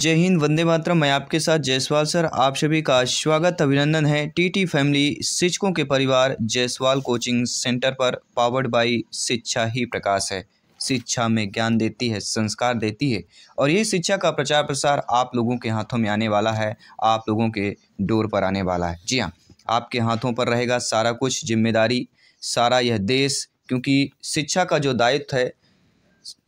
जय हिंद वंदे मातरम मैं आपके साथ जयसवाल सर आप सभी का स्वागत अभिनंदन है टीटी फैमिली शिक्षकों के परिवार जयसवाल कोचिंग सेंटर पर पावर्ड बाई शिक्षा ही प्रकाश है शिक्षा में ज्ञान देती है संस्कार देती है और ये शिक्षा का प्रचार प्रसार आप लोगों के हाथों में आने वाला है आप लोगों के डोर पर आने वाला है जी हाँ आपके हाथों पर रहेगा सारा कुछ जिम्मेदारी सारा यह देश क्योंकि शिक्षा का जो दायित्व है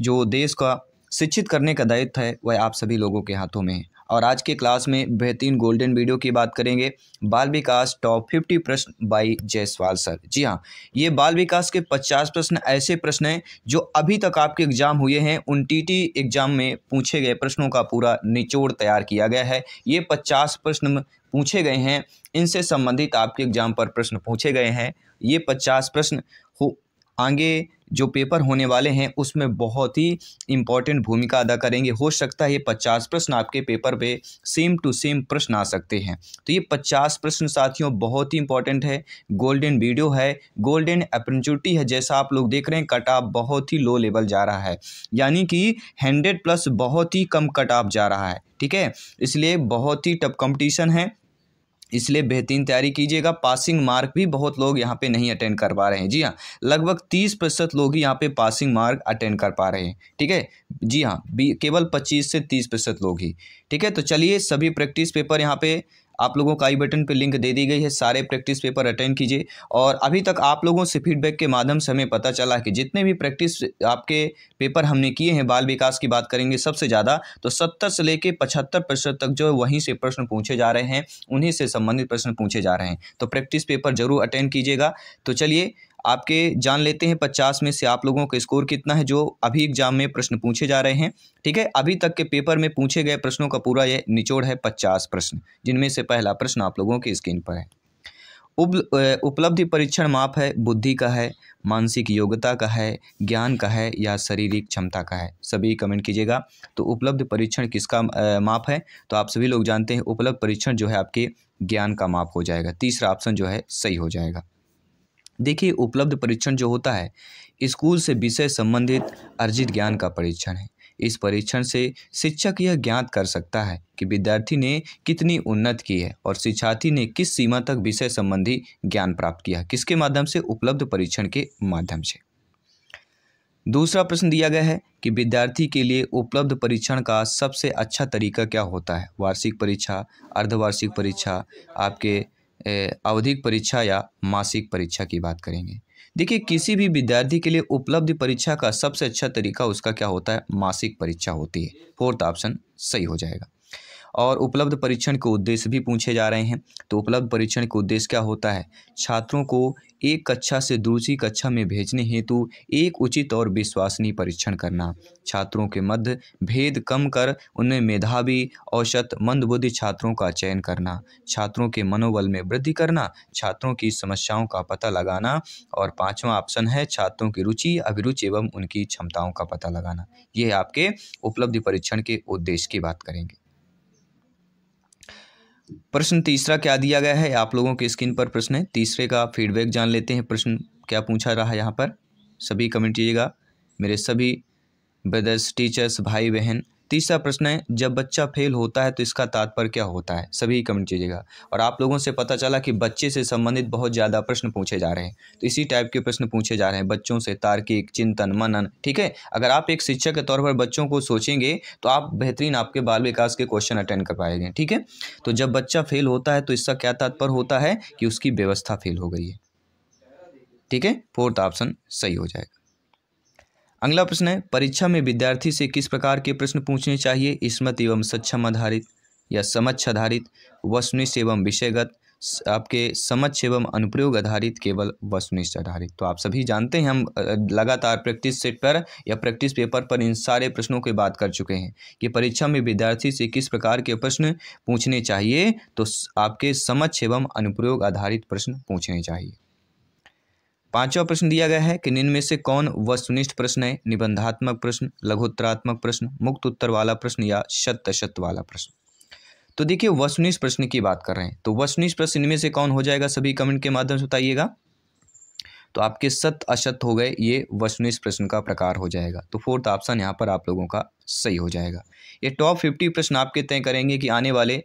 जो देश का शिक्षित करने का दायित्व है वह आप सभी लोगों के हाथों में है और आज के क्लास में बेहतरीन गोल्डन वीडियो की बात करेंगे बाल विकास टॉप फिफ्टी प्रश्न बाई जयसवाल सर जी हाँ ये बाल विकास के पचास प्रश्न ऐसे प्रश्न हैं जो अभी तक आपके एग्जाम हुए हैं उन टी एग्जाम में पूछे गए प्रश्नों का पूरा निचोड़ तैयार किया गया है ये पचास प्रश्न पूछे गए हैं इनसे संबंधित आपके एग्जाम पर प्रश्न पूछे गए हैं ये पचास प्रश्न हो आगे जो पेपर होने वाले हैं उसमें बहुत ही इम्पॉर्टेंट भूमिका अदा करेंगे हो सकता है ये पचास प्रश्न आपके पेपर पे सेम टू सेम प्रश्न आ सकते हैं तो ये पचास प्रश्न साथियों बहुत ही इंपॉर्टेंट है गोल्डन वीडियो है गोल्डन अपॉर्चुनिटी है जैसा आप लोग देख रहे हैं कट ऑफ बहुत ही लो लेवल जा रहा है यानी कि हंड्रेड प्लस बहुत ही कम कट ऑफ जा रहा है ठीक है इसलिए बहुत ही टफ कंपटीशन है इसलिए बेहतरीन तैयारी कीजिएगा पासिंग मार्क भी बहुत लोग यहाँ पे नहीं अटेंड कर पा रहे हैं जी हाँ लगभग तीस प्रतिशत लोग ही यहाँ पे पासिंग मार्क अटेंड कर पा रहे हैं ठीक है जी हाँ केवल पच्चीस से तीस प्रतिशत लोग ही ठीक है तो चलिए सभी प्रैक्टिस पेपर यहाँ पे आप लोगों का आई बटन पर लिंक दे दी गई है सारे प्रैक्टिस पेपर अटेंड कीजिए और अभी तक आप लोगों से फीडबैक के माध्यम से हमें पता चला कि जितने भी प्रैक्टिस आपके पेपर हमने किए हैं बाल विकास की बात करेंगे सबसे ज़्यादा तो सत्तर से लेकर पचहत्तर प्रतिशत तक जो वहीं से प्रश्न पूछे जा रहे हैं उन्हीं से संबंधित प्रश्न पूछे जा रहे हैं तो प्रैक्टिस पेपर जरूर अटेंड कीजिएगा तो चलिए आपके जान लेते हैं पचास में से आप लोगों का स्कोर कितना है जो अभी एग्जाम में प्रश्न पूछे जा रहे हैं ठीक है अभी तक के पेपर में पूछे गए प्रश्नों का पूरा यह निचोड़ है पचास प्रश्न जिनमें से पहला प्रश्न आप लोगों के स्क्रीन पर है उपलब्धि परीक्षण माप है बुद्धि का है मानसिक योग्यता का है ज्ञान का है या शारीरिक क्षमता का है सभी कमेंट कीजिएगा तो उपलब्ध परीक्षण किसका माप है तो आप सभी लोग जानते हैं उपलब्ध परीक्षण जो है आपके ज्ञान का माप हो जाएगा तीसरा ऑप्शन जो है सही हो जाएगा देखिए उपलब्ध परीक्षण जो होता है स्कूल से विषय संबंधित अर्जित ज्ञान का परीक्षण है इस परीक्षण से शिक्षक यह ज्ञात कर सकता है कि विद्यार्थी ने कितनी उन्नत की है और शिक्षार्थी ने किस सीमा तक विषय संबंधी ज्ञान प्राप्त किया किसके माध्यम से उपलब्ध परीक्षण के माध्यम से दूसरा प्रश्न दिया गया है कि विद्यार्थी के लिए उपलब्ध परीक्षण का सबसे अच्छा तरीका क्या होता है वार्षिक परीक्षा अर्धवार्षिक परीक्षा आपके आवधिक परीक्षा या मासिक परीक्षा की बात करेंगे देखिए किसी भी विद्यार्थी के लिए उपलब्ध परीक्षा का सबसे अच्छा तरीका उसका क्या होता है मासिक परीक्षा होती है फोर्थ ऑप्शन सही हो जाएगा और उपलब्ध परीक्षण के उद्देश्य भी पूछे जा रहे हैं तो उपलब्ध परीक्षण का उद्देश्य क्या होता है छात्रों को एक कक्षा से दूसरी कक्षा में भेजने हेतु एक उचित और विश्वसनीय परीक्षण करना छात्रों के मध्य भेद कम कर उनमें मेधावी औसत मंदबुद्धि छात्रों का चयन करना छात्रों के मनोबल में वृद्धि करना छात्रों की समस्याओं का पता लगाना और पाँचवा ऑप्शन है छात्रों की रुचि अभिरुचि एवं उनकी क्षमताओं का पता लगाना ये आपके उपलब्धि परीक्षण के उद्देश्य की बात करेंगे प्रश्न तीसरा क्या दिया गया है आप लोगों के स्क्रीन पर प्रश्न है तीसरे का फीडबैक जान लेते हैं प्रश्न क्या पूछा रहा है यहाँ पर सभी कमेंट कीजिएगा मेरे सभी ब्रदर्स टीचर्स भाई बहन तीसरा प्रश्न है जब बच्चा फेल होता है तो इसका तात्पर्य क्या होता है सभी कमेंट कीजिएगा और आप लोगों से पता चला कि बच्चे से संबंधित बहुत ज़्यादा प्रश्न पूछे जा रहे हैं तो इसी टाइप के प्रश्न पूछे जा रहे हैं बच्चों से तार्किक चिंतन मनन ठीक है अगर आप एक शिक्षक के तौर पर बच्चों को सोचेंगे तो आप बेहतरीन आपके बाल विकास के क्वेश्चन अटेंड कर पाएंगे ठीक है तो जब बच्चा फेल होता है तो इसका क्या तात्पर्य होता है कि उसकी व्यवस्था फेल हो गई है ठीक है फोर्थ ऑप्शन सही हो जाएगा अगला प्रश्न है परीक्षा में विद्यार्थी से किस प्रकार के प्रश्न पूछने चाहिए इसमत एवं सक्षम आधारित या समक्ष आधारित वस्तुनिष्ठ एवं विषयगत आपके समक्ष एवं अनुप्रयोग आधारित केवल वस्तुनिष्ठ आधारित तो आप सभी जानते हैं हम लगातार प्रैक्टिस सेट पर या प्रैक्टिस पेपर पर इन सारे प्रश्नों की बात कर चुके हैं कि परीक्षा में विद्यार्थी से किस प्रकार के प्रश्न पूछने चाहिए तो आपके समक्ष एवं अनुप्रयोग आधारित प्रश्न पूछने चाहिए पांचवा प्रश्न दिया गया है कि निम्न में से कौन वस्तुनिष्ठ प्रश्न है निबंधात्मक प्रश्न लघुत्तरात्मक प्रश्न मुक्त उत्तर वाला प्रश्न या शत शत वाला प्रश्न तो देखिए वस्तुनिष्ठ प्रश्न की बात कर रहे हैं तो वस्तुनिष्ठ प्रश्न इनमें से कौन हो जाएगा सभी कमेंट के माध्यम से बताइएगा तो आपके सत्य असत्य हो गए ये वस्तुनिष्ठ प्रश्न का प्रकार हो जाएगा तो फोर्थ ऑप्शन यहाँ पर आप लोगों का सही हो जाएगा ये टॉप फिफ्टी प्रश्न आपके तय करेंगे कि आने वाले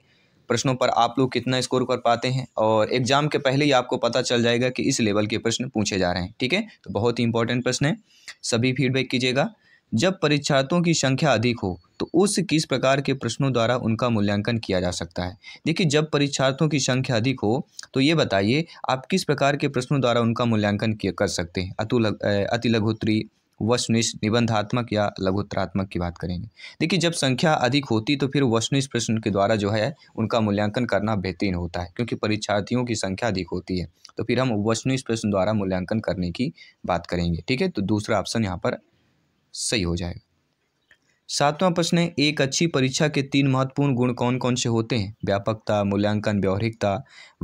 प्रश्नों पर आप लोग कितना स्कोर कर पाते हैं और एग्ज़ाम के पहले ही आपको पता चल जाएगा कि इस लेवल के प्रश्न पूछे जा रहे हैं ठीक है तो बहुत ही इंपॉर्टेंट प्रश्न है सभी फीडबैक कीजिएगा जब परीक्षार्थियों की संख्या अधिक हो तो उस किस प्रकार के प्रश्नों द्वारा उनका मूल्यांकन किया जा सकता है देखिए जब परीक्षार्थियों की संख्या अधिक हो तो ये बताइए आप किस प्रकार के प्रश्नों द्वारा उनका मूल्यांकन कर सकते हैं अतुल अति लघोत्री वस्तुनिष्ठ निबंधात्मक या लघुत्तरात्मक की बात करेंगे देखिए जब संख्या अधिक होती तो फिर वस्तुनिष्ठ प्रश्न के द्वारा जो है उनका मूल्यांकन करना बेहतरीन होता है क्योंकि परीक्षार्थियों की संख्या अधिक होती है तो फिर हम वस्तुनिष्ठ प्रश्न द्वारा मूल्यांकन करने की बात करेंगे ठीक है तो दूसरा ऑप्शन यहाँ पर सही हो जाएगा सातवां प्रश्न है एक अच्छी परीक्षा के तीन महत्वपूर्ण गुण कौन कौन से होते हैं व्यापकता मूल्यांकन व्यवहारिकता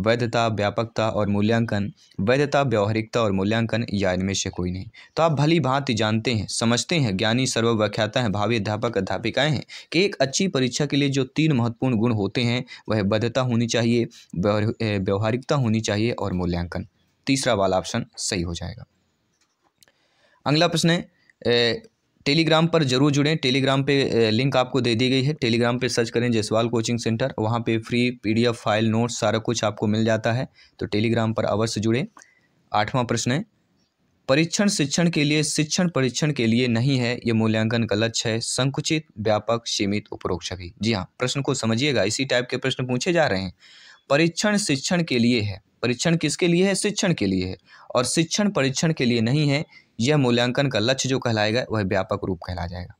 वैधता व्यापकता और मूल्यांकन वैधता व्यवहारिकता और मूल्यांकन या इनमें से कोई नहीं तो आप भली भांति जानते हैं समझते हैं ज्ञानी सर्वव्याख्याता हैं भावी अध्यापक अध्यापिकाएँ हैं कि एक अच्छी परीक्षा के लिए जो तीन महत्वपूर्ण गुण होते हैं वह वैधता होनी चाहिए व्यवहारिकता होनी चाहिए और मूल्यांकन तीसरा वाला ऑप्शन सही हो जाएगा अगला प्रश्न है टेलीग्राम पर जरूर जुड़ें टेलीग्राम पे लिंक आपको दे दी गई है टेलीग्राम पे सर्च करें जयसवाल कोचिंग सेंटर वहाँ पे फ्री पीडीएफ फाइल नोट्स सारा कुछ आपको मिल जाता है तो टेलीग्राम पर अवश्य जुड़ें आठवां प्रश्न है परीक्षण शिक्षण के लिए शिक्षण परीक्षण के लिए नहीं है ये मूल्यांकन का लक्ष्य है संकुचित व्यापक सीमित उपरोक्षक भी जी हाँ प्रश्न को समझिएगा इसी टाइप के प्रश्न पूछे जा रहे हैं परीक्षण शिक्षण के लिए है परीक्षण किसके लिए है शिक्षण के लिए है और शिक्षण परीक्षण के लिए नहीं है यह मूल्यांकन का लक्ष्य जो कहलाएगा वह व्यापक रूप कहला जाएगा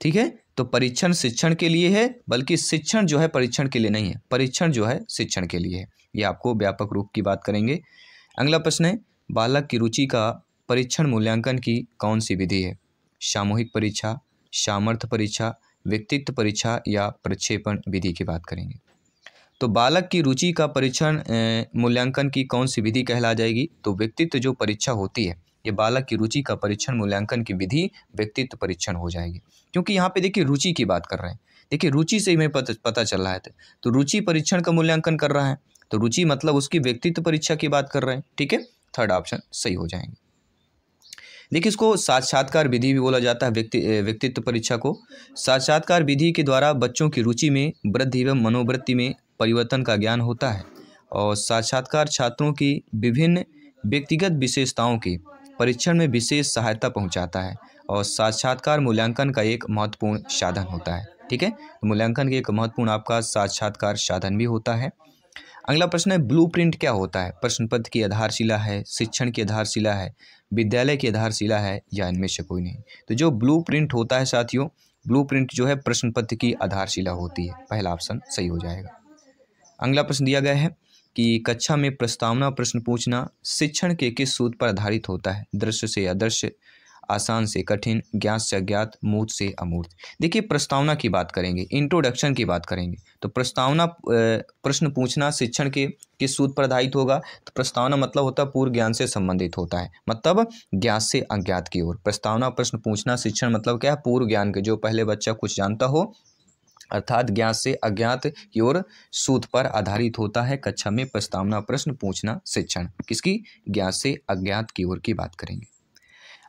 ठीक है तो परीक्षण शिक्षण के लिए है बल्कि शिक्षण जो है परीक्षण के लिए नहीं है परीक्षण जो है शिक्षण के लिए है ये आपको व्यापक रूप की बात करेंगे अगला प्रश्न है बालक की रुचि का परीक्षण मूल्यांकन की कौन सी विधि है सामूहिक परीक्षा सामर्थ्य परीक्षा व्यक्तित्व परीक्षा या प्रक्षेपण विधि की बात करेंगे तो बालक की रुचि का परीक्षण मूल्यांकन की कौन सी विधि कहला जाएगी तो व्यक्तित्व जो परीक्षा होती है ये बालक की रुचि का परीक्षण मूल्यांकन की विधि व्यक्तित्व परीक्षण हो जाएगी क्योंकि यहाँ पे देखिए रुचि की बात कर रहे हैं देखिए रुचि से हमें पता पता चल रहा है तो, तो रुचि परीक्षण का मूल्यांकन कर रहा है तो रुचि मतलब उसकी व्यक्तित्व परीक्षा की बात कर रहे हैं ठीक है थर्ड ऑप्शन सही हो जाएंगे देखिए इसको साक्षात्कार विधि भी बोला जाता है व्यक्ति व्यक्तित्व परीक्षा को साक्षात्कार विधि के द्वारा बच्चों की रुचि में वृद्धि एवं मनोवृत्ति में परिवर्तन का ज्ञान होता है और साक्षात्कार छात्रों की विभिन्न व्यक्तिगत विशेषताओं के परीक्षण में विशेष सहायता पहुंचाता है और साक्षात्कार मूल्यांकन का एक महत्वपूर्ण साधन होता है ठीक है तो मूल्यांकन के एक महत्वपूर्ण आपका साक्षात्कार साधन भी होता है अगला प्रश्न है प्रिंट क्या होता है प्रश्न पत्र की आधारशिला है शिक्षण की आधारशिला है विद्यालय की आधारशिला है या इनमें से कोई नहीं तो जो प्रिंट होता है साथियों प्रिंट जो है प्रश्न पत्र की आधारशिला होती है पहला ऑप्शन सही हो जाएगा अगला प्रश्न दिया गया है कि कक्षा में प्रस्तावना प्रश्न पूछना शिक्षण के किस सूत्र पर आधारित होता है दृश्य से अदृश्य आसान से कठिन ज्ञात से अज्ञात मूर्त से अमूर्त देखिए प्रस्तावना की बात करेंगे इंट्रोडक्शन की बात करेंगे तो प्रस्तावना प्रश्न पूछना शिक्षण के किस सूत्र पर आधारित होगा तो प्रस्तावना मतलब होता है पूर्व ज्ञान से संबंधित होता है मतलब ज्ञात से अज्ञात की ओर प्रस्तावना प्रश्न पूछना शिक्षण मतलब क्या है पूर्व ज्ञान के जो पहले बच्चा कुछ जानता हो अर्थात ज्ञात से अज्ञात की ओर सूत पर आधारित होता है कक्षा में प्रस्तावना प्रश्न पूछना शिक्षण किसकी ज्ञात से अज्ञात की ओर की बात करेंगे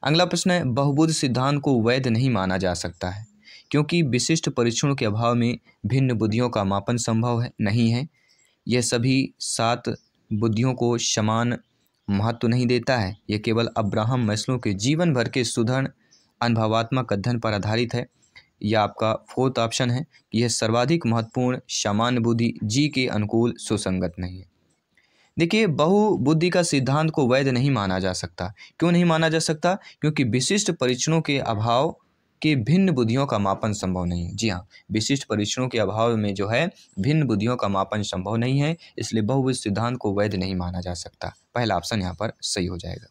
अगला प्रश्न है बहुबुद्ध सिद्धांत को वैध नहीं माना जा सकता है क्योंकि विशिष्ट परीक्षणों के अभाव में भिन्न बुद्धियों का मापन संभव है नहीं है यह सभी सात बुद्धियों को समान महत्व नहीं देता है यह केवल अब्राहम मैसलों के जीवन भर के सुधरण अनुभवात्मक अध्ययन पर आधारित है यह आपका फोर्थ ऑप्शन है कि यह सर्वाधिक महत्वपूर्ण सामान्य बुद्धि जी के अनुकूल सुसंगत नहीं है देखिए बहुबुद्धि का सिद्धांत को वैध नहीं माना जा सकता क्यों नहीं माना जा सकता क्योंकि विशिष्ट परीक्षणों के अभाव के भिन्न बुद्धियों का मापन संभव नहीं है जी हाँ विशिष्ट परीक्षणों के अभाव में जो है भिन्न बुद्धियों का मापन संभव नहीं है इसलिए बहुविध सिद्धांत को वैध नहीं माना जा सकता पहला ऑप्शन यहाँ पर सही हो जाएगा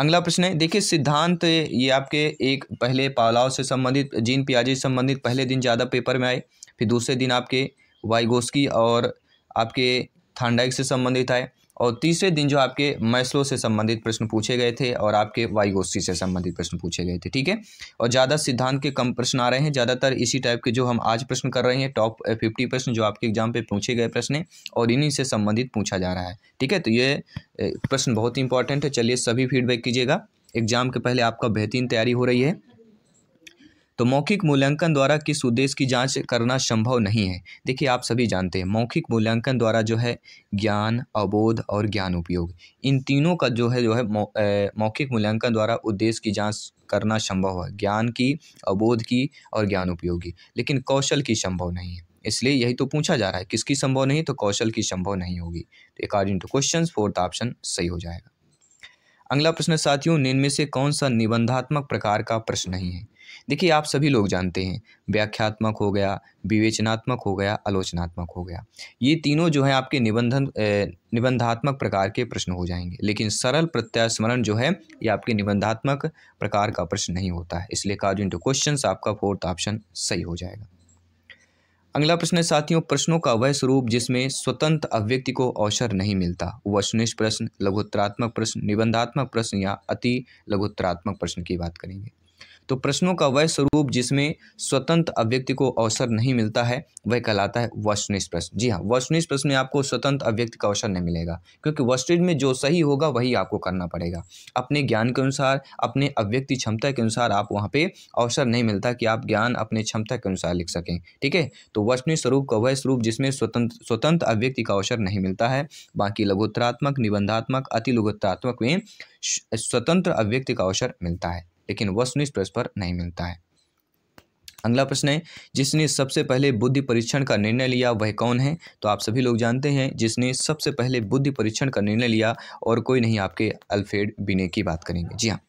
अगला प्रश्न है देखिए सिद्धांत ये आपके एक पहले पालाव से संबंधित जीन पियाजी संबंधित पहले दिन ज़्यादा पेपर में आए फिर दूसरे दिन आपके वाइगोस्की और आपके थांडाइक से संबंधित आए और तीसरे दिन जो आपके मैसलो से संबंधित प्रश्न पूछे गए थे और आपके वाइगोसी से संबंधित प्रश्न पूछे गए थे ठीक है और ज़्यादा सिद्धांत के कम प्रश्न आ रहे हैं ज़्यादातर इसी टाइप के जो हम आज प्रश्न कर रहे हैं टॉप फिफ्टी प्रश्न जो आपके एग्जाम पे पूछे गए प्रश्न हैं और इन्हीं से संबंधित पूछा जा रहा है ठीक है तो ये प्रश्न बहुत ही इंपॉर्टेंट है चलिए सभी फीडबैक कीजिएगा एग्जाम के पहले आपका बेहतरीन तैयारी हो रही है तो मौखिक मूल्यांकन द्वारा किस उद्देश्य की जांच करना संभव नहीं है देखिए आप सभी जानते हैं मौखिक मूल्यांकन द्वारा जो है ज्ञान अवबोध और ज्ञान उपयोग इन तीनों का जो है जो है मौखिक मूल्यांकन द्वारा उद्देश्य की जाँच करना संभव है ज्ञान की अवबोध की और ज्ञान उपयोग की लेकिन कौशल की संभव नहीं है इसलिए यही तो पूछा जा रहा है किसकी संभव नहीं तो कौशल की संभव नहीं होगी तो according to question fourth option सही हो जाएगा अगला प्रश्न साथियों निम्न में से कौन सा निबंधात्मक प्रकार का प्रश्न नहीं है देखिए आप सभी लोग जानते हैं व्याख्यात्मक हो गया विवेचनात्मक हो गया आलोचनात्मक हो गया ये तीनों जो है आपके निबंधन निबंधात्मक प्रकार के प्रश्न हो जाएंगे लेकिन सरल प्रत्यास्मरण जो है ये आपके निबंधात्मक प्रकार का प्रश्न नहीं होता है इसलिए कार्ड इंटू क्वेश्चन आपका फोर्थ ऑप्शन सही हो जाएगा अगला प्रश्न है साथियों प्रश्नों का वह स्वरूप जिसमें स्वतंत्र अभिव्यक्ति को अवसर नहीं मिलता सुनिष्ठ प्रश्न लघुत्तरात्मक प्रश्न निबंधात्मक प्रश्न या अति लघुत्तरात्मक प्रश्न की बात करेंगे तो प्रश्नों का वह स्वरूप जिसमें स्वतंत्र अव्यक्ति को अवसर नहीं मिलता है वह कहलाता है वस्तुनिष्ठ प्रश्न जी हाँ वस्तुनिष्ठ प्रश्न में आपको स्वतंत्र अव्यक्ति का अवसर नहीं मिलेगा क्योंकि वस्तुनिष्ठ में जो सही होगा वही आपको करना पड़ेगा अपने ज्ञान के अनुसार अपने अव्यक्ति क्षमता के अनुसार आप वहाँ पर अवसर नहीं मिलता कि आप ज्ञान अपने क्षमता के अनुसार लिख सकें ठीक है तो वस्तुनिष्ठ स्वरूप का वह स्वरूप जिसमें स्वतंत्र स्वतंत्र अव्यक्ति का अवसर नहीं मिलता है बाकी लघुत्तरात्मक निबंधात्मक अति लघुत्तरात्मक में स्वतंत्र अव्यक्ति का अवसर मिलता है लेकिन वस्तुनिष्ठ पर नहीं मिलता है अगला प्रश्न है जिसने सबसे पहले बुद्धि परीक्षण का निर्णय लिया वह कौन है तो आप सभी लोग जानते हैं जिसने सबसे पहले बुद्धि परीक्षण का निर्णय लिया और कोई नहीं आपके अल्फ्रेड बिने की बात करेंगे जी हाँ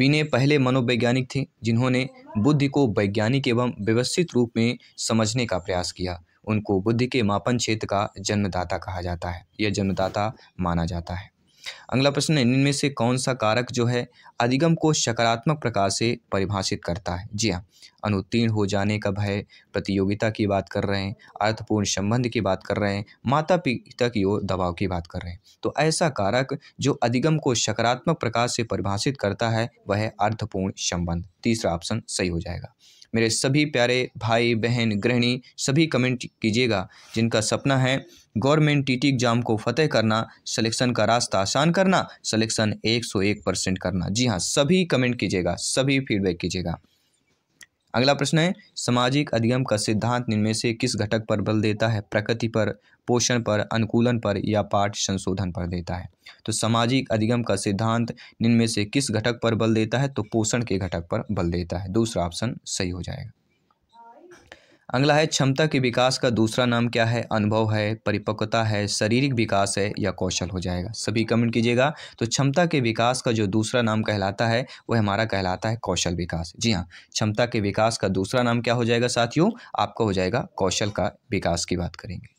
बिने पहले मनोवैज्ञानिक थे जिन्होंने बुद्धि को वैज्ञानिक एवं व्यवस्थित रूप में समझने का प्रयास किया उनको बुद्धि के मापन क्षेत्र का जन्मदाता कहा जाता है यह जन्मदाता माना जाता है अगला प्रश्न है इनमें से कौन सा कारक जो है अधिगम को सकारात्मक प्रकार से परिभाषित करता है जी हाँ अनुत्तीर्ण हो जाने का भय प्रतियोगिता की बात कर रहे हैं अर्थपूर्ण संबंध की बात कर रहे हैं माता पिता की ओर दबाव की बात कर रहे हैं तो ऐसा कारक जो अधिगम को सकारात्मक प्रकार से परिभाषित करता है वह अर्थपूर्ण संबंध तीसरा ऑप्शन सही हो जाएगा मेरे सभी प्यारे भाई बहन गृहिणी सभी कमेंट कीजिएगा जिनका सपना है गवर्नमेंट टीटी एग्जाम को फतेह करना सिलेक्शन का रास्ता आसान करना सिलेक्शन 101 परसेंट करना जी हाँ सभी कमेंट कीजिएगा सभी फीडबैक कीजिएगा अगला प्रश्न है सामाजिक अधिगम का सिद्धांत निम्न से किस घटक पर बल देता है प्रकृति पर पोषण पर अनुकूलन पर या पाठ संशोधन पर देता है तो सामाजिक अधिगम का सिद्धांत निम्न से किस घटक पर बल देता है तो पोषण के घटक पर बल देता है दूसरा ऑप्शन सही हो जाएगा अगला है क्षमता के विकास का दूसरा नाम क्या है अनुभव है परिपक्वता है शारीरिक विकास है या कौशल हो जाएगा सभी कमेंट कीजिएगा तो क्षमता के विकास का जो दूसरा नाम कहलाता है वह हमारा कहलाता है कौशल विकास जी हाँ क्षमता के विकास का दूसरा नाम क्या हो जाएगा साथियों आपका हो जाएगा कौशल का विकास की बात करेंगे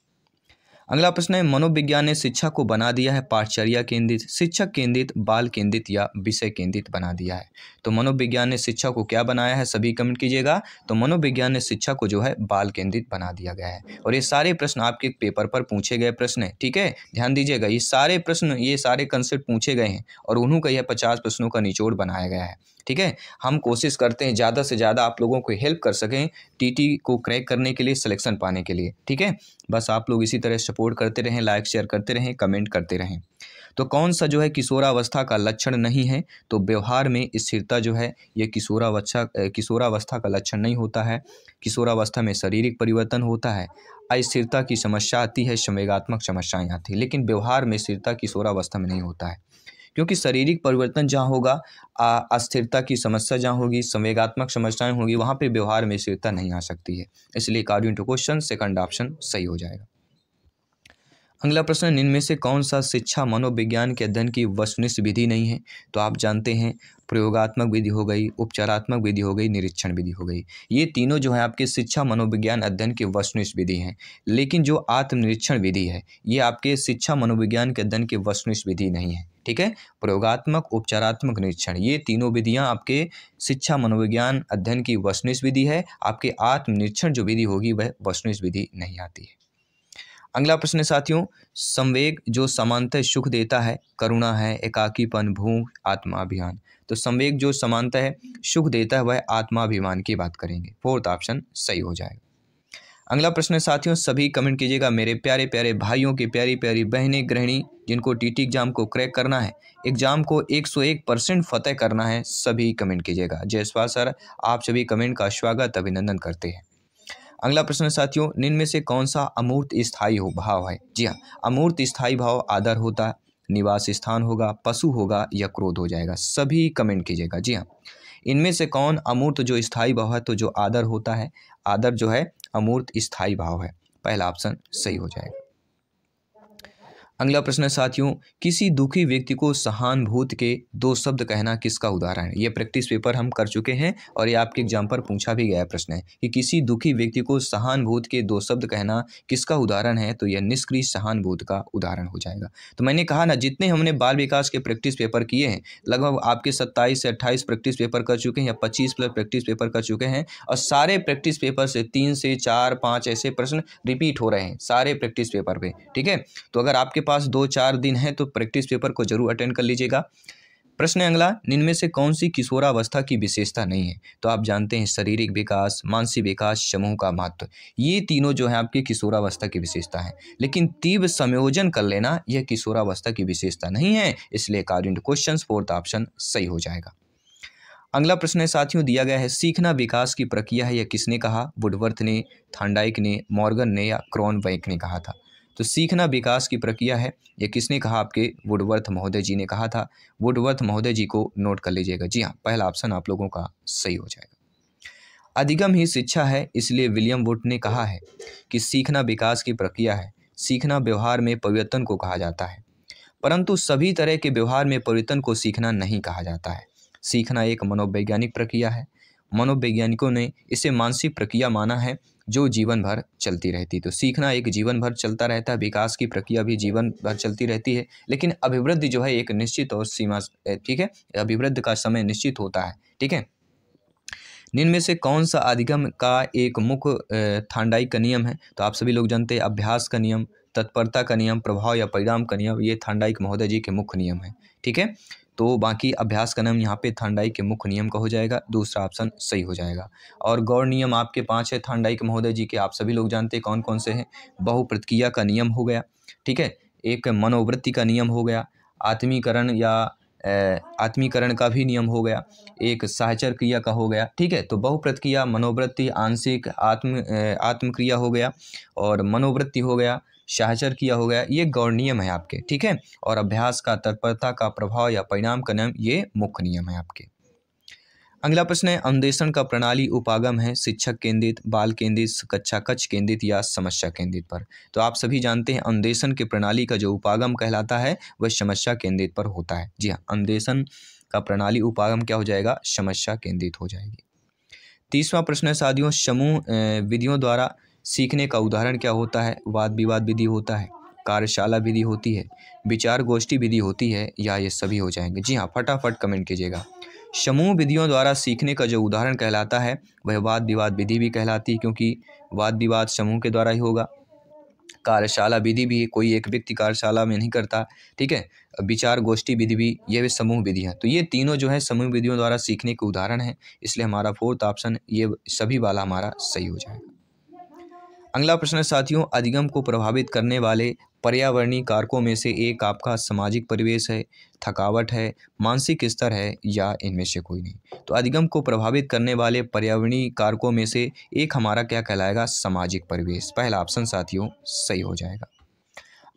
अगला प्रश्न है मनोविज्ञान ने शिक्षा को बना दिया है पाठचर्या केंद्रित शिक्षक केंद्रित बाल केंद्रित या विषय केंद्रित बना दिया है तो मनोविज्ञान ने शिक्षा को क्या बनाया है सभी कमेंट कीजिएगा तो मनोविज्ञान ने शिक्षा को जो है बाल केंद्रित बना दिया गया है और ये सारे प्रश्न आपके पेपर पर पूछे गए प्रश्न है ठीक है ध्यान दीजिएगा ये सारे प्रश्न ये सारे कंसेप्ट पूछे गए हैं और उन्हों का यह पचास प्रश्नों का निचोड़ बनाया गया है ठीक है हम कोशिश करते हैं ज़्यादा से ज़्यादा आप लोगों को हेल्प कर सकें टीटी को क्रैक करने के लिए सिलेक्शन पाने के लिए ठीक है बस आप लोग इसी तरह सपोर्ट करते रहें लाइक शेयर करते रहें कमेंट करते रहें तो कौन सा जो है किशोरावस्था का लक्षण नहीं है तो व्यवहार में स्थिरता जो है यह किशोरावस्था किशोरावस्था का लक्षण नहीं होता है किशोरावस्था में शारीरिक परिवर्तन होता है अस्थिरता की समस्या आती है संवेगात्मक समस्याएं आती है लेकिन व्यवहार में स्थिरता किशोरावस्था में नहीं होता है क्योंकि शारीरिक परिवर्तन जहाँ होगा अस्थिरता की समस्या जहाँ होगी संवेगात्मक समस्याएं होगी वहाँ पर व्यवहार में स्थिरता नहीं आ सकती है इसलिए कार्डियो क्वेश्चन सेकंड ऑप्शन सही हो जाएगा अगला प्रश्न इनमें से कौन सा शिक्षा मनोविज्ञान के अध्ययन की वस्तुनिष्ठ विधि नहीं है तो आप जानते हैं प्रयोगात्मक विधि हो गई उपचारात्मक विधि हो गई निरीक्षण विधि हो गई ये तीनों जो है आपके शिक्षा मनोविज्ञान अध्ययन की वस्तुनिष्ठ विधि हैं लेकिन जो आत्मनिरीक्षण विधि है ये आपके शिक्षा मनोविज्ञान के अध्ययन की वस्तुनिष्ठ विधि नहीं है ठीक है प्रयोगात्मक उपचारात्मक निरीक्षण ये तीनों विधियाँ आपके शिक्षा मनोविज्ञान अध्ययन की वस्तुनिष्ठ विधि है आपके आत्मनिरीक्षण जो विधि होगी वह वस्तुनिष्ठ विधि नहीं आती है अगला प्रश्न साथियों संवेग जो समानता सुख देता है करुणा है एकाकीपन भूख आत्माभिमान तो संवेग जो समानता है सुख देता है वह आत्माभिमान की बात करेंगे फोर्थ ऑप्शन सही हो जाएगा अगला प्रश्न साथियों सभी कमेंट कीजिएगा मेरे प्यारे प्यारे भाइयों की प्यारी प्यारी बहनें गृहिणी जिनको टीटी एग्जाम को क्रैक करना है एग्जाम को 101 परसेंट फतेह करना है सभी कमेंट कीजिएगा जयसवाल सर आप सभी कमेंट का स्वागत अभिनंदन करते हैं अगला प्रश्न साथियों निम्न से कौन सा अमूर्त स्थायी हो भाव है जी हाँ अमूर्त स्थायी भाव आदर होता है निवास स्थान होगा पशु होगा या क्रोध हो जाएगा सभी कमेंट कीजिएगा जी हाँ इनमें से कौन अमूर्त जो स्थायी भाव है तो जो आदर होता है आदर जो है अमूर्त स्थायी भाव है पहला ऑप्शन सही हो जाएगा अगला प्रश्न है साथियों किसी दुखी व्यक्ति को सहानुभूत के दो शब्द कहना किसका उदाहरण है ये प्रैक्टिस पेपर हम कर चुके हैं और ये आपके एग्जाम पर पूछा भी गया प्रश्न है कि किसी दुखी व्यक्ति को सहानुभूत के दो शब्द कहना किसका उदाहरण है तो यह निष्क्रिय सहानुभूत का उदाहरण हो जाएगा तो मैंने कहा ना जितने हमने बाल विकास के प्रैक्टिस पेपर किए हैं लगभग आपके सत्ताईस से अट्ठाईस प्रैक्टिस पेपर कर चुके हैं या पच्चीस प्लस प्रैक्टिस पेपर कर चुके हैं और सारे प्रैक्टिस पेपर से तीन से चार पाँच ऐसे प्रश्न रिपीट हो रहे हैं सारे प्रैक्टिस पेपर पर ठीक है तो अगर आपके पास दो चार दिन है तो प्रैक्टिस पेपर को जरूर अटेंड कर लीजिएगा प्रश्न अगला निन्म से कौन सी किशोरावस्था की विशेषता नहीं है तो आप जानते हैं शारीरिक विकास मानसिक विकास समूह का महत्व ये तीनों जो है आपकी किशोरावस्था की विशेषता है लेकिन तीव्र संयोजन कर लेना यह किशोरावस्था की विशेषता नहीं है इसलिए according to question fourth option सही हो जाएगा अगला प्रश्न है साथियों दिया गया है सीखना विकास की प्रक्रिया है यह किसने कहा वुडवर्थ ने थांडाइक ने मॉर्गन ने या क्रॉन बैंक ने कहा था तो सीखना विकास की प्रक्रिया है ये किसने कहा आपके वुडवर्थ महोदय जी ने कहा था वुडवर्थ महोदय जी को नोट कर लीजिएगा जी हाँ पहला ऑप्शन आप लोगों का सही हो जाएगा अधिगम ही शिक्षा है इसलिए विलियम वुड ने कहा है कि सीखना विकास की प्रक्रिया है सीखना व्यवहार में परिवर्तन को कहा जाता है परंतु सभी तरह के व्यवहार में परिवर्तन को सीखना नहीं कहा जाता है सीखना एक मनोवैज्ञानिक प्रक्रिया है मनोवैज्ञानिकों ने इसे मानसिक प्रक्रिया माना है जो जीवन भर चलती रहती तो सीखना एक जीवन भर चलता रहता है विकास की प्रक्रिया भी जीवन भर चलती रहती है लेकिन अभिवृद्धि जो है एक निश्चित और सीमा ठीक है अभिवृद्ध का समय निश्चित होता है ठीक है निम्न से कौन सा अधिगम का एक मुख्य थांडाई का नियम है तो आप सभी लोग जानते हैं अभ्यास का नियम तत्परता का नियम प्रभाव या परिणाम का नियम ये थांडाइक महोदय जी के मुख्य नियम है ठीक है तो बाकी अभ्यास का नियम यहाँ पे थंडाई के मुख्य नियम का हो जाएगा दूसरा ऑप्शन सही हो जाएगा और गौर नियम आपके पाँच है थंडाई के महोदय जी के आप सभी लोग जानते हैं कौन कौन से हैं बहुप्रतिक्रिया का नियम हो गया ठीक है एक मनोवृत्ति का नियम हो गया आत्मीकरण या आत्मीकरण का भी नियम हो गया एक साहचर क्रिया का हो गया ठीक है तो बहुप्रतिक्रिया मनोवृत्ति आंशिक आत्म आत्मक्रिया हो गया और मनोवृत्ति हो गया शाहचर किया हो गया ये गौर नियम है आपके ठीक है और अभ्यास का तत्परता का प्रभाव या परिणाम का नियम ये मुख्य नियम है आपके अगला प्रश्न है अन्वेषण का प्रणाली उपागम है शिक्षक केंद्रित बाल केंद्रित कक्षा कच्छ केंद्रित या समस्या केंद्रित पर तो आप सभी जानते हैं अन्वेषण के प्रणाली का जो उपागम कहलाता है वह समस्या केंद्रित पर होता है जी हाँ अन्वेषण का प्रणाली उपागम क्या हो जाएगा समस्या केंद्रित हो जाएगी तीसवा प्रश्न है शादियों समूह विधियों द्वारा सीखने का उदाहरण क्या होता है वाद विवाद विधि होता है कार्यशाला विधि होती है विचार गोष्ठी विधि होती है या ये सभी हो जाएंगे जी हाँ फटाफट कमेंट कीजिएगा समूह विधियों द्वारा सीखने का जो उदाहरण कहलाता है वह वाद विवाद विधि भी कहलाती है क्योंकि वाद विवाद समूह के द्वारा ही होगा कार्यशाला विधि भी कोई एक व्यक्ति कार्यशाला में नहीं करता ठीक है विचार गोष्ठी विधि भी यह भी समूह विधि है तो ये तीनों जो है समूह विधियों द्वारा सीखने के उदाहरण हैं इसलिए हमारा फोर्थ ऑप्शन ये सभी वाला हमारा सही हो जाएगा अगला प्रश्न साथियों अधिगम को प्रभावित करने वाले पर्यावरणीय कारकों में से एक आपका सामाजिक परिवेश है थकावट है मानसिक स्तर है या इनमें से कोई नहीं तो अधिगम को प्रभावित करने वाले पर्यावरणीय कारकों में से एक हमारा क्या कहलाएगा सामाजिक परिवेश पहला ऑप्शन साथियों सही हो जाएगा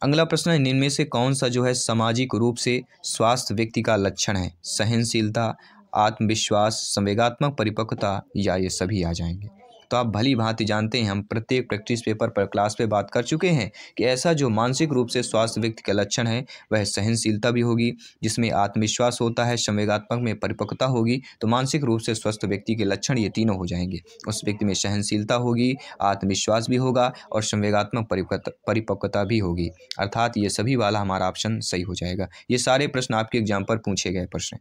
अगला प्रश्न है इनमें से कौन सा जो है सामाजिक रूप से स्वास्थ्य व्यक्ति का लक्षण है सहनशीलता आत्मविश्वास संवेगात्मक परिपक्वता या ये सभी आ जाएंगे तो आप भली भांति जानते हैं हम प्रत्येक प्रैक्टिस पेपर पर क्लास पे बात कर चुके हैं कि ऐसा जो मानसिक रूप से स्वास्थ्य व्यक्ति का लक्षण है वह सहनशीलता भी होगी जिसमें आत्मविश्वास होता है संवेगात्मक में परिपक्वता होगी तो मानसिक रूप से स्वस्थ व्यक्ति के लक्षण ये तीनों हो जाएंगे उस व्यक्ति में सहनशीलता होगी आत्मविश्वास भी होगा और संवेगात्मक परिपक्वता भी होगी अर्थात ये सभी वाला हमारा ऑप्शन सही हो जाएगा ये सारे प्रश्न आपके एग्जाम पर पूछे गए प्रश्न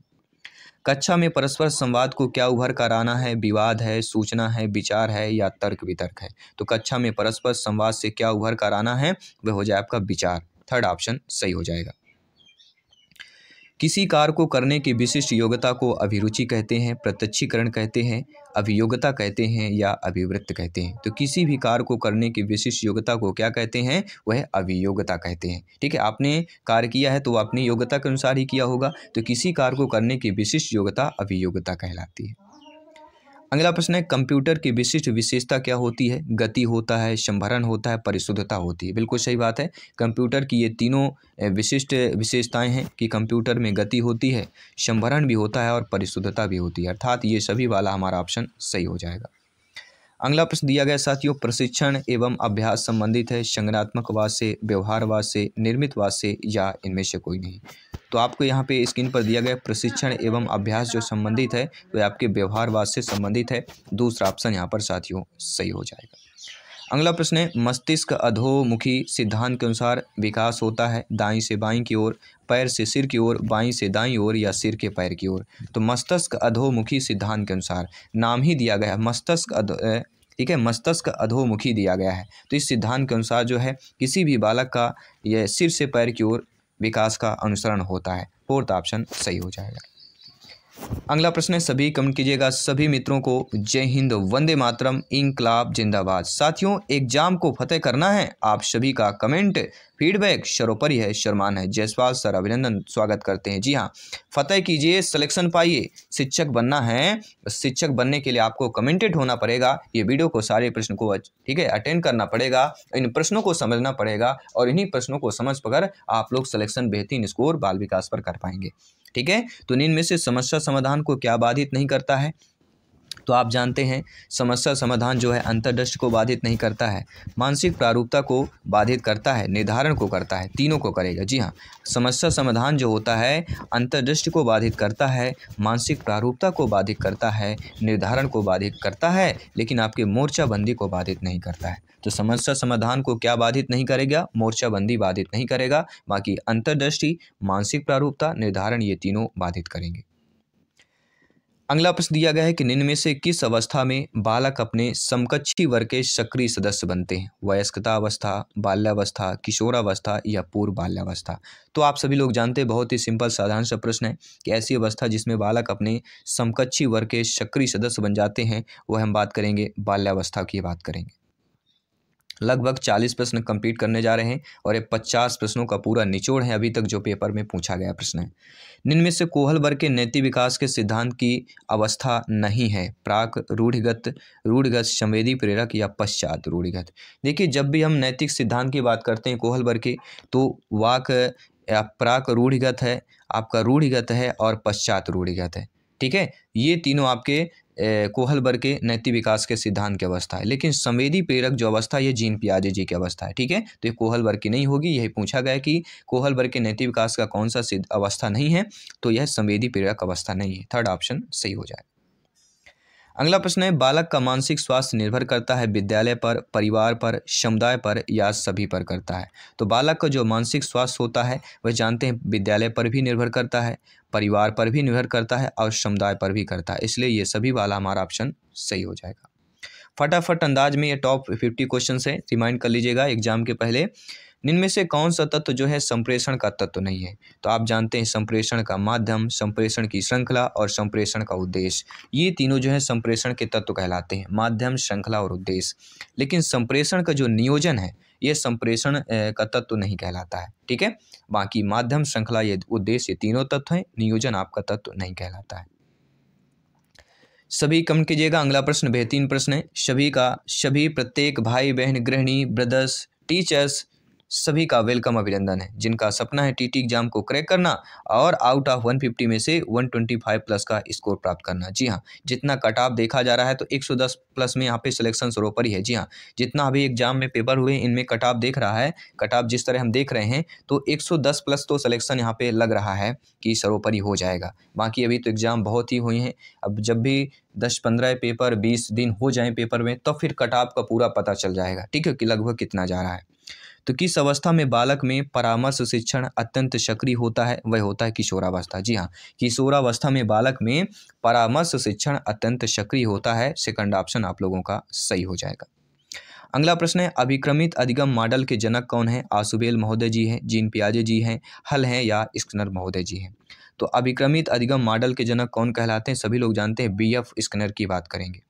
कक्षा में परस्पर संवाद को क्या उभर कर आना है विवाद है सूचना है विचार है या तर्क वितर्क है तो कक्षा में परस्पर संवाद से क्या उभर कर आना है वह हो जाए आपका विचार थर्ड ऑप्शन सही हो जाएगा किसी कार्य को करने की विशिष्ट योग्यता को अभिरुचि कहते हैं प्रत्यक्षीकरण कहते हैं अभियोग्यता कहते हैं या अभिवृत्त कहते हैं तो किसी भी कार्य को करने की विशिष्ट योग्यता को क्या कहते हैं वह अभियोग्यता कहते हैं ठीक है आपने कार्य किया है तो अपनी योग्यता के अनुसार ही किया होगा तो किसी कार्य को करने की विशिष्ट योग्यता अभियोग्यता कहलाती है अगला प्रश्न है कंप्यूटर की विशिष्ट विशेषता क्या होती है गति होता है संभरण होता है परिशुद्धता होती है बिल्कुल सही बात है कंप्यूटर की ये तीनों विशिष्ट विशेषताएं हैं कि कंप्यूटर में गति होती है संभरण भी होता है और परिशुद्धता भी होती है अर्थात ये सभी वाला हमारा ऑप्शन सही हो जाएगा अगला प्रश्न दिया गया साथियों प्रशिक्षण एवं अभ्यास संबंधित है संगनात्मकवाद से व्यवहारवाद से निर्मितवाद से या इनमें से कोई नहीं तो आपको यहाँ पे स्क्रीन पर दिया गया प्रशिक्षण एवं अभ्यास जो संबंधित है वह आपके व्यवहारवाद से संबंधित है दूसरा ऑप्शन यहाँ पर साथियों सही हो जाएगा अगला प्रश्न है मस्तिष्क अधोमुखी सिद्धांत के अनुसार विकास होता है दाई से बाई की ओर पैर से सिर की ओर बाई से दाई ओर या सिर के पैर की ओर तो मस्तिष्क अधोमुखी सिद्धांत के अनुसार नाम ही दिया गया है मस्तिष्क ठीक है मस्तिष्क अधोमुखी दिया गया है तो इस सिद्धांत के अनुसार जो है किसी भी बालक का यह सिर से पैर की ओर विकास का अनुसरण होता है फोर्थ ऑप्शन सही हो जाएगा अगला प्रश्न है सभी कमेंट कीजिएगा सभी मित्रों को जय हिंद वंदे मातरम इंकलाब जिंदाबाद साथियों एग्जाम को फतेह करना है आप सभी का कमेंट फीडबैक सरोपरि है शर्मान है जयसवाल सर अभिनंदन स्वागत करते हैं जी हाँ फतेह कीजिए सिलेक्शन पाइए शिक्षक बनना है शिक्षक बनने के लिए आपको कमेंटेड होना पड़ेगा ये वीडियो को सारे प्रश्न को ठीक है अटेंड करना पड़ेगा इन प्रश्नों को समझना पड़ेगा और इन्हीं प्रश्नों को समझ पकड़ आप लोग सिलेक्शन बेहतरीन स्कोर बाल विकास पर कर पाएंगे ठीक है तो इनमें से समस्या समाधान को क्या बाधित नहीं करता है तो आप जानते हैं समस्या समाधान जो है अंतर्दृष्ट को बाधित नहीं करता है मानसिक प्रारूपता को बाधित करता है निर्धारण को करता है तीनों को करेगा जी हाँ समस्या समाधान जो होता है अंतर्दृष्ट को बाधित करता है मानसिक प्रारूपता को बाधित करता है निर्धारण को बाधित करता है लेकिन आपके मोर्चाबंदी को बाधित नहीं करता है तो समस्या समाधान को क्या बाधित नहीं करेगा मोर्चाबंदी बाधित नहीं करेगा बाकी अंतर्दृष्टि मानसिक प्रारूपता निर्धारण ये तीनों बाधित करेंगे अगला प्रश्न दिया गया है कि निम्न में से किस अवस्था में बालक अपने समकक्षी वर्ग के सक्रिय सदस्य बनते हैं वयस्कता अवस्था बाल्यावस्था किशोरावस्था या पूर्व बाल्यावस्था तो आप सभी लोग जानते हैं बहुत ही सिंपल साधारण सा प्रश्न है कि ऐसी अवस्था जिसमें बालक अपने समकक्षी वर्ग के सक्रिय सदस्य बन जाते हैं वह हम बात करेंगे बाल्यावस्था की बात करेंगे लगभग चालीस प्रश्न कंप्लीट करने जा रहे हैं और ये पचास प्रश्नों का पूरा निचोड़ है अभी तक जो पेपर में पूछा गया प्रश्न है निन्मे से कोहल वर्ग के नैतिक विकास के सिद्धांत की अवस्था नहीं है प्राक रूढ़िगत रूढ़िगत संवेदी प्रेरक या पश्चात रूढ़िगत देखिए जब भी हम नैतिक सिद्धांत की बात करते हैं कोहल वर्ग के तो वाक प्राक रूढ़िगत है आपका रूढ़िगत है और पश्चात रूढ़िगत है ठीक है ये तीनों आपके कोहलबर के नैतिक विकास के सिद्धांत की अवस्था है लेकिन संवेदी प्रेरक जो अवस्था यह जीन पियाजे जी की अवस्था है ठीक है तो ये कोहलबर की नहीं होगी यही पूछा गया कि कोहलबर के नैतिक विकास का कौन सा सिद्ध अवस्था नहीं है तो यह संवेदी प्रेरक अवस्था नहीं है थर्ड ऑप्शन सही हो जाएगा अगला प्रश्न है बालक का मानसिक स्वास्थ्य निर्भर करता है विद्यालय पर परिवार पर समुदाय पर या सभी पर करता है तो बालक का जो मानसिक स्वास्थ्य होता है वह जानते हैं विद्यालय पर भी निर्भर करता है परिवार पर भी निर्भर करता है और समुदाय पर भी करता है इसलिए ये सभी वाला हमारा ऑप्शन सही हो जाएगा फटाफट अंदाज में ये टॉप फिफ्टी क्वेश्चन है रिमाइंड कर लीजिएगा एग्जाम के पहले इनमें से कौन सा तत्व जो है संप्रेषण का तत्व नहीं है तो आप जानते हैं संप्रेषण का माध्यम संप्रेषण की श्रृंखला और संप्रेषण का उद्देश्य ये तीनों जो है संप्रेषण के तत्व कहलाते हैं माध्यम श्रृंखला और उद्देश्य लेकिन संप्रेषण का जो नियोजन है ये संप्रेषण का तत्व नहीं कहलाता है ठीक है बाकी माध्यम श्रृंखला ये उद्देश्य तीनों तत्व हैं नियोजन आपका तत्व नहीं कहलाता है सभी कमेंट कीजिएगा अगला प्रश्न बेहतरीन प्रश्न है सभी का सभी प्रत्येक भाई बहन गृहिणी ब्रदर्स टीचर्स सभी का वेलकम अभिनंदन है जिनका सपना है टीटी एग्जाम को क्रैक करना और आउट ऑफ 150 में से 125 प्लस का स्कोर प्राप्त करना जी हाँ जितना कट ऑफ देखा जा रहा है तो 110 प्लस में यहाँ पे सिलेक्शन ही है जी हाँ जितना अभी एग्जाम में पेपर हुए इनमें कट ऑफ देख रहा है कट ऑफ जिस तरह हम देख रहे हैं तो दस प्लस तो सिलेक्शन यहाँ पे लग रहा है कि सर्वोपरि हो जाएगा बाकी अभी तो एग्ज़ाम बहुत ही हुए हैं अब जब भी दस पंद्रह पेपर बीस दिन हो जाए पेपर में तो फिर कट ऑफ का पूरा पता चल जाएगा ठीक है कि लगभग कितना जा रहा है तो किस अवस्था में बालक में परामर्श शिक्षण अत्यंत सक्रिय होता है वह होता है किशोरावस्था जी हाँ किशोरावस्था में बालक में परामर्श शिक्षण अत्यंत सक्रिय होता है सेकंड ऑप्शन आप लोगों का सही हो जाएगा अगला प्रश्न है अभिक्रमित अधिगम मॉडल के जनक कौन है आसुबेल महोदय जी हैं जीन पियाजे जी हैं हल हैं या स्कनर महोदय जी हैं तो अभिक्रमित अधिगम मॉडल के जनक कौन कहलाते हैं सभी लोग जानते हैं बी एफ स्कनर की बात करेंगे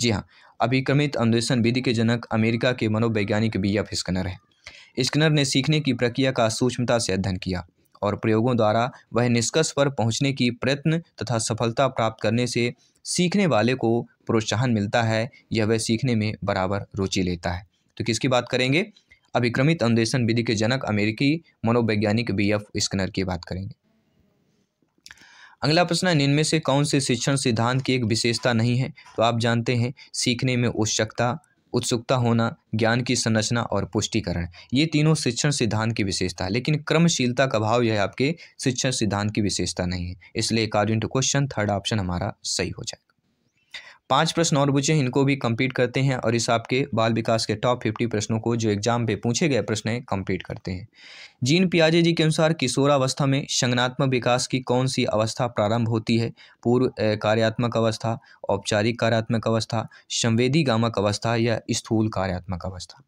जी हाँ अभिक्रमित अन्वेषण विधि के जनक अमेरिका के मनोवैज्ञानिक बी एफ स्कनर हैं स्किनर ने सीखने की प्रक्रिया का सूक्ष्मता से अध्ययन किया और प्रयोगों द्वारा वह निष्कर्ष पर पहुंचने की प्रयत्न तथा सफलता प्राप्त करने से सीखने वाले को प्रोत्साहन मिलता है यह वह सीखने में बराबर रुचि लेता है तो किसकी बात करेंगे अभिक्रमित अन्वेषण विधि के जनक अमेरिकी मनोवैज्ञानिक बी एफ स्कनर की बात करेंगे अगला प्रश्न है इनमें से कौन से शिक्षण सिद्धांत की एक विशेषता नहीं है तो आप जानते हैं सीखने में उत्सुकता उत्सुकता होना ज्ञान की संरचना और पुष्टिकरण ये तीनों शिक्षण सिद्धांत की विशेषता है लेकिन क्रमशीलता का भाव यह आपके शिक्षण सिद्धांत की विशेषता नहीं है इसलिए according to question third option हमारा सही हो जाएगा पांच प्रश्न और पूछे इनको भी कंप्लीट करते हैं और इस आपके बाल विकास के टॉप फिफ्टी प्रश्नों को जो एग्जाम पे पूछे गए प्रश्न हैं कंप्लीट करते हैं जीन पियाजे जी के अनुसार किशोरावस्था में संगनात्मक विकास की कौन सी अवस्था प्रारंभ होती है पूर्व कार्यात्मक अवस्था औपचारिक कार्यात्मक अवस्था संवेदी गामक अवस्था या स्थूल कार्यात्मक अवस्था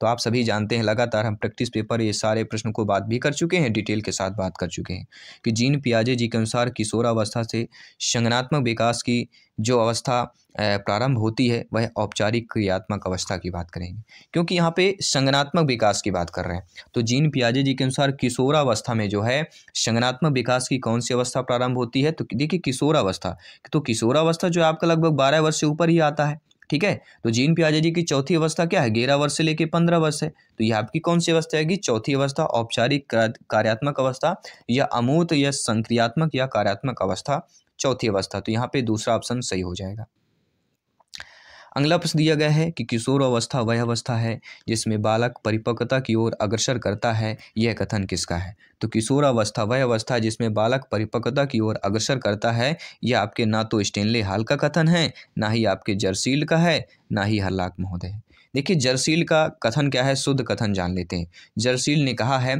तो आप सभी जानते हैं लगातार हम प्रैक्टिस पेपर ये सारे प्रश्न को बात भी कर चुके हैं डिटेल के साथ बात कर चुके हैं कि जीन पियाजे जी के अनुसार किशोरावस्था से संगनात्मक विकास की जो अवस्था प्रारंभ होती है वह औपचारिक क्रियात्मक अवस्था की बात करेंगे क्योंकि यहाँ पे संगनात्मक विकास की बात कर रहे हैं तो जीन पियाजे जी के अनुसार किशोरावस्था में जो है संगनात्मक विकास की कौन सी अवस्था प्रारंभ होती है तो देखिए किशोरावस्था तो किशोरावस्था जो है आपका लगभग बारह वर्ष से ऊपर ही आता है ठीक है तो जीन जी की चौथी अवस्था क्या है ग्यारह वर्ष से लेकर पंद्रह वर्ष है तो यह आपकी कौन सी अवस्था आएगी चौथी अवस्था औपचारिक कार्यात्मक अवस्था या अमूर्त या संक्रियात्मक या कार्यात्मक अवस्था चौथी अवस्था तो यहाँ पे दूसरा ऑप्शन सही हो जाएगा अगला प्रश्न दिया गया है कि किशोर अवस्था वह अवस्था है जिसमें बालक परिपक्वता की ओर अग्रसर करता है यह कथन किसका है तो किशोर अवस्था वह अवस्था है जिसमें बालक परिपक्वता की ओर अग्रसर करता है यह आपके ना तो स्टेनले हाल का कथन है ना ही आपके जर्सील का है ना ही हरलाक महोदय देखिए जर्सील का कथन क्या है शुद्ध कथन जान लेते हैं जर्सील ने कहा है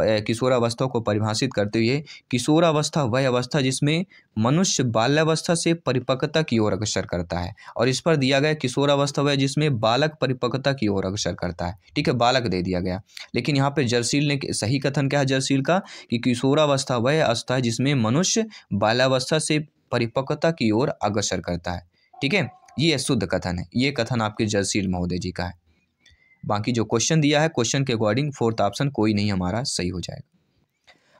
किशोरावस्था को परिभाषित करते हुए किशोरावस्था वह अवस्था जिसमें मनुष्य बाल्यावस्था से परिपक्वता की ओर अग्रसर करता है और इस पर दिया गया किशोरावस्था वह जिसमें बालक परिपक्वता की ओर अग्रसर करता है ठीक है बालक दे दिया गया लेकिन यहाँ पे जर्सील ने सही कथन क्या है जर्सील का कि किशोरावस्था वह अवस्था है जिसमें मनुष्य बाल्यावस्था से परिपक्वता की ओर अग्रसर करता है ठीक है ये शुद्ध कथन है ये कथन आपके जर्सील महोदय जी का है बाकी जो क्वेश्चन दिया है क्वेश्चन के अकॉर्डिंग फोर्थ ऑप्शन कोई नहीं हमारा सही हो जाएगा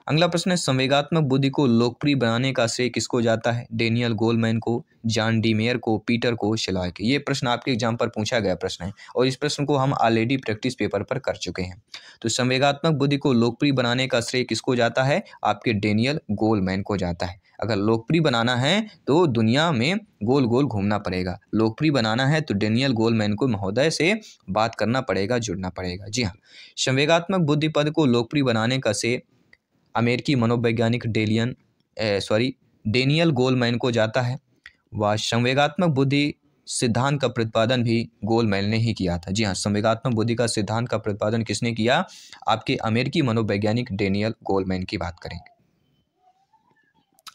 अगला प्रश्न है संवेगात्मक बुद्धि को लोकप्रिय बनाने का श्रेय किसको जाता है डेनियल गोलमैन को जॉन डी मेयर को पीटर को शिलाय के ये प्रश्न आपके एग्जाम पर पूछा गया प्रश्न है और इस प्रश्न को हम ऑलरेडी प्रैक्टिस पेपर पर कर चुके हैं तो संवेगात्मक बुद्धि को लोकप्रिय बनाने का श्रेय किसको जाता है आपके डेनियल गोलमैन को जाता है अगर लोकप्रिय बनाना है तो दुनिया में गोल गोल घूमना पड़ेगा लोकप्रिय बनाना है तो डेनियल गोलमैन को महोदय से बात करना पड़ेगा जुड़ना पड़ेगा जी हाँ संवेगात्मक बुद्धि पद को लोकप्रिय बनाने का से अमेरिकी मनोवैज्ञानिक डेलियन सॉरी डेनियल गोलमैन को जाता है व संवेगात्मक बुद्धि सिद्धांत का प्रतिपादन भी गोलमैन ने ही किया था जी हाँ संवेगात्मक बुद्धि का सिद्धांत का प्रतिपादन किसने किया आपके अमेरिकी मनोवैज्ञानिक डेनियल गोलमैन की बात करेंगे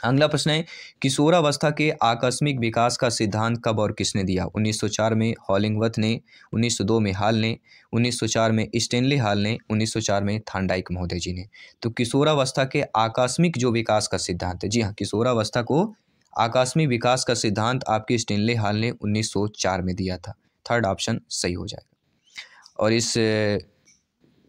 अगला प्रश्न है किशोरावस्था के आकस्मिक विकास का सिद्धांत कब और किसने दिया 1904 में हॉलिंगवर्थ ने 1902 में हाल ने 1904 में स्टेनले हाल ने 1904 में थांडाइक महोदय जी ने तो किशोरावस्था के आकस्मिक जो विकास का सिद्धांत है जी हाँ किशोरावस्था को आकस्मिक विकास का सिद्धांत आपके स्टेनले हाल ने उन्नीस में दिया था थर्ड ऑप्शन सही हो जाएगा और इस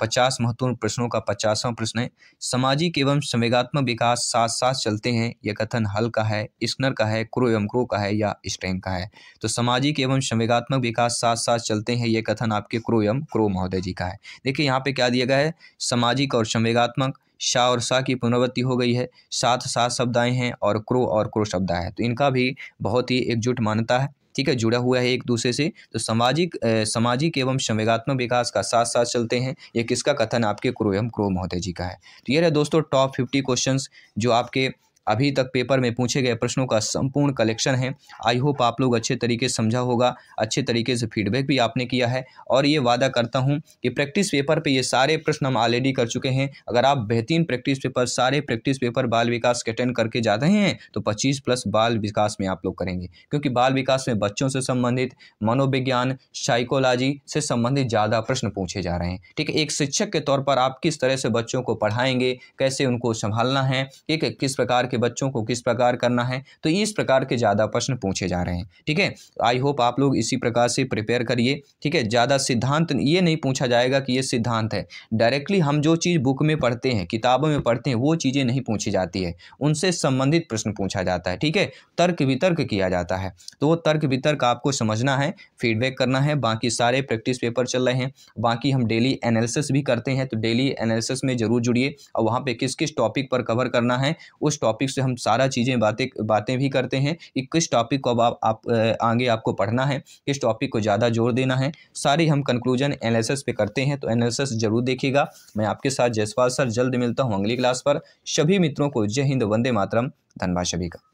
पचास महत्वपूर्ण प्रश्नों का पचासवां प्रश्न है सामाजिक एवं संवेगात्मक विकास साथ साथ चलते हैं यह कथन हल का है स्नर का है क्रो एवं क्रो का है या स्टैंग का है तो सामाजिक एवं संवेगात्मक विकास साथ साथ चलते हैं यह कथन आपके क्रो एवं क्रो महोदय जी का है देखिए यहाँ पे क्या दिया गया है सामाजिक और संवेगात्मक शाह और शाह की पुनर्वृत्ति हो गई है साथ सात शब्द आए हैं और क्रो और क्रो शब्द आए हैं तो इनका भी बहुत ही एकजुट मान्यता है ठीक है जुड़ा हुआ है एक दूसरे से तो सामाजिक सामाजिक एवं संवेगात्मक विकास का साथ साथ चलते हैं ये किसका कथन आपके क्रो एवं क्रो महोदय जी का है तो ये रहे दोस्तों टॉप फिफ्टी क्वेश्चन जो आपके अभी तक पेपर में पूछे गए प्रश्नों का संपूर्ण कलेक्शन है आई होप आप लोग अच्छे तरीके से समझा होगा अच्छे तरीके से फीडबैक भी आपने किया है और ये वादा करता हूँ कि प्रैक्टिस पेपर पे ये सारे प्रश्न हम ऑलरेडी कर चुके हैं अगर आप बेहतरीन प्रैक्टिस पेपर सारे प्रैक्टिस पेपर बाल विकास के अटेंड करके जाते हैं तो पच्चीस प्लस बाल विकास में आप लोग करेंगे क्योंकि बाल विकास में बच्चों से संबंधित मनोविज्ञान साइकोलॉजी से संबंधित ज़्यादा प्रश्न पूछे जा रहे हैं ठीक है एक शिक्षक के तौर पर आप किस तरह से बच्चों को पढ़ाएंगे कैसे उनको संभालना है ठीक है किस प्रकार के बच्चों को किस प्रकार करना है तो इस प्रकार के ज़्यादा प्रश्न पूछे जा रहे हैं ठीक है आई होप आप लोग इसी प्रकार से प्रिपेयर करिए ठीक है ज़्यादा सिद्धांत ये नहीं पूछा जाएगा कि ये सिद्धांत है डायरेक्टली हम जो चीज़ बुक में पढ़ते हैं किताबों में पढ़ते हैं वो चीज़ें नहीं पूछी जाती है उनसे संबंधित प्रश्न पूछा जाता है ठीक है तर्क वितर्क किया जाता है तो वो तर्क वितर्क आपको समझना है फीडबैक करना है बाकी सारे प्रैक्टिस पेपर चल रहे हैं बाकी हम डेली एनालिसिस भी करते हैं तो डेली एनालिसिस में जरूर जुड़िए और वहाँ पे किस किस टॉपिक पर कवर करना है उस टॉपिक टॉपिक से हम सारा चीज़ें बातें बातें भी करते हैं कि किस टॉपिक को अब आप, आप आगे आपको पढ़ना है किस टॉपिक को ज़्यादा जोर देना है सारी हम कंक्लूजन एनालिसिस पे करते हैं तो एनालिसिस जरूर देखिएगा मैं आपके साथ जयसवाल सर जल्द मिलता हूँ अगली क्लास पर सभी मित्रों को जय हिंद वंदे मातरम धनबाद सभी का